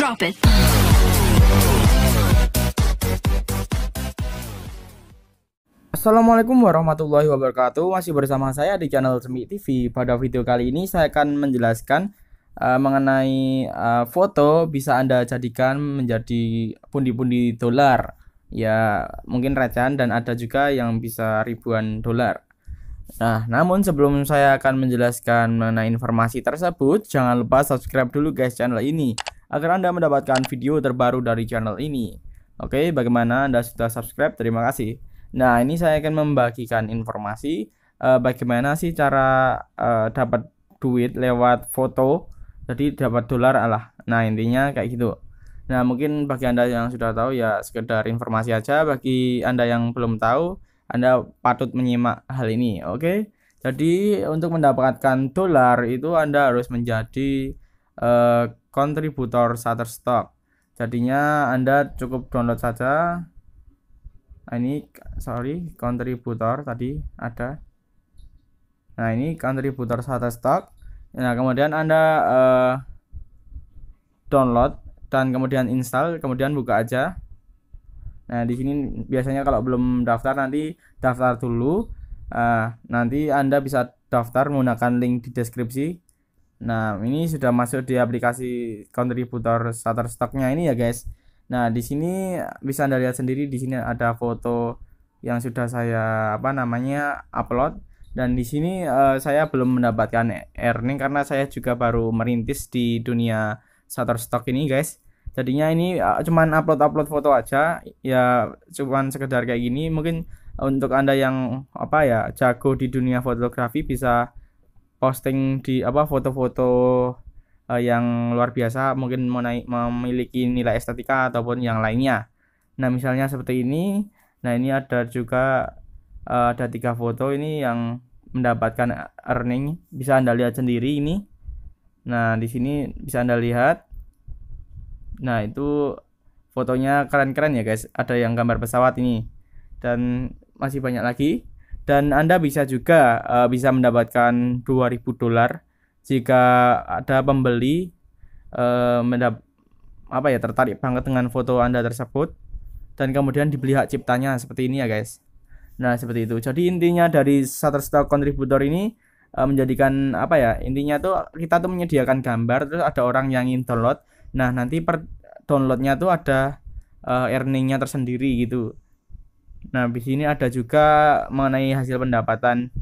Drop it. Assalamualaikum warahmatullahi wabarakatuh. Masih bersama saya di channel Semi TV. Pada video kali ini saya akan menjelaskan uh, mengenai uh, foto bisa Anda jadikan menjadi pundi-pundi dolar. Ya, mungkin recehan dan ada juga yang bisa ribuan dolar. Nah, namun sebelum saya akan menjelaskan mengenai informasi tersebut, jangan lupa subscribe dulu guys channel ini agar Anda mendapatkan video terbaru dari channel ini. Oke, bagaimana Anda sudah subscribe? Terima kasih. Nah, ini saya akan membagikan informasi uh, bagaimana sih cara uh, dapat duit lewat foto. Jadi dapat dolar alah. Nah, intinya kayak gitu. Nah, mungkin bagi Anda yang sudah tahu ya sekedar informasi aja, bagi Anda yang belum tahu, Anda patut menyimak hal ini, oke? Jadi untuk mendapatkan dolar itu Anda harus menjadi uh, kontributor Shutterstock. Jadinya Anda cukup download saja. Nah, Ini sorry, kontributor tadi ada. Nah, ini kontributor Shutterstock. Nah, kemudian Anda uh, download dan kemudian install, kemudian buka aja. Nah, di sini biasanya kalau belum daftar nanti daftar dulu. Uh, nanti Anda bisa daftar menggunakan link di deskripsi Nah, ini sudah masuk di aplikasi kontributor Shutterstock-nya ini ya, guys. Nah, di sini bisa Anda lihat sendiri di sini ada foto yang sudah saya apa namanya upload dan di sini uh, saya belum mendapatkan earning karena saya juga baru merintis di dunia Shutterstock ini, guys. Jadinya ini uh, cuman upload-upload foto aja, ya cuman sekedar kayak gini. Mungkin untuk Anda yang apa ya, jago di dunia fotografi bisa posting di apa foto-foto uh, yang luar biasa mungkin menaik, memiliki nilai estetika ataupun yang lainnya. Nah misalnya seperti ini. Nah ini ada juga uh, ada tiga foto ini yang mendapatkan earning bisa anda lihat sendiri ini. Nah di sini bisa anda lihat. Nah itu fotonya keren-keren ya guys. Ada yang gambar pesawat ini dan masih banyak lagi dan Anda bisa juga uh, bisa mendapatkan 2000 dolar jika ada pembeli uh, mendap apa ya tertarik banget dengan foto Anda tersebut dan kemudian dibeli hak ciptanya seperti ini ya guys. Nah, seperti itu. Jadi intinya dari Shutterstock kontributor ini uh, menjadikan apa ya? Intinya tuh kita tuh menyediakan gambar terus ada orang yang ingin download. Nah, nanti per downloadnya tuh ada uh, earningnya tersendiri gitu Nah, di sini ada juga mengenai hasil pendapatan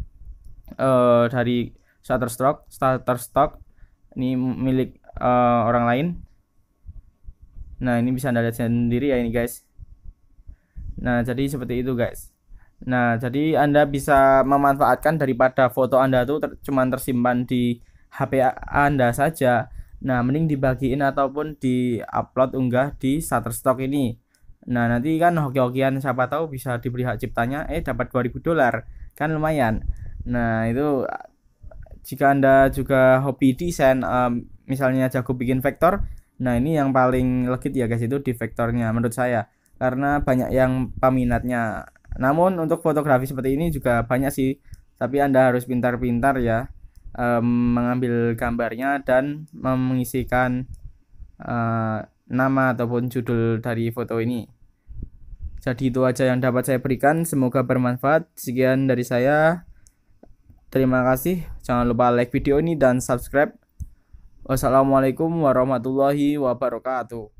uh, dari Shutterstock, Shutterstock ini milik uh, orang lain. Nah, ini bisa Anda lihat sendiri ya ini, guys. Nah, jadi seperti itu, guys. Nah, jadi Anda bisa memanfaatkan daripada foto Anda itu ter cuman tersimpan di HP Anda saja. Nah, mending dibagiin ataupun di-upload unggah di Shutterstock ini. Nah nanti kan hoki-hokian siapa tahu bisa diberi hak ciptanya, eh dapat 2000 dolar kan lumayan. Nah itu jika anda juga hobi desain, um, misalnya jago bikin vektor, nah ini yang paling legit ya guys itu di vektornya menurut saya karena banyak yang peminatnya. Namun untuk fotografi seperti ini juga banyak sih, tapi anda harus pintar-pintar ya um, mengambil gambarnya dan mengisikan uh, nama ataupun judul dari foto ini. Jadi itu aja yang dapat saya berikan. Semoga bermanfaat. Sekian dari saya. Terima kasih. Jangan lupa like video ini dan subscribe. Wassalamualaikum warahmatullahi wabarakatuh.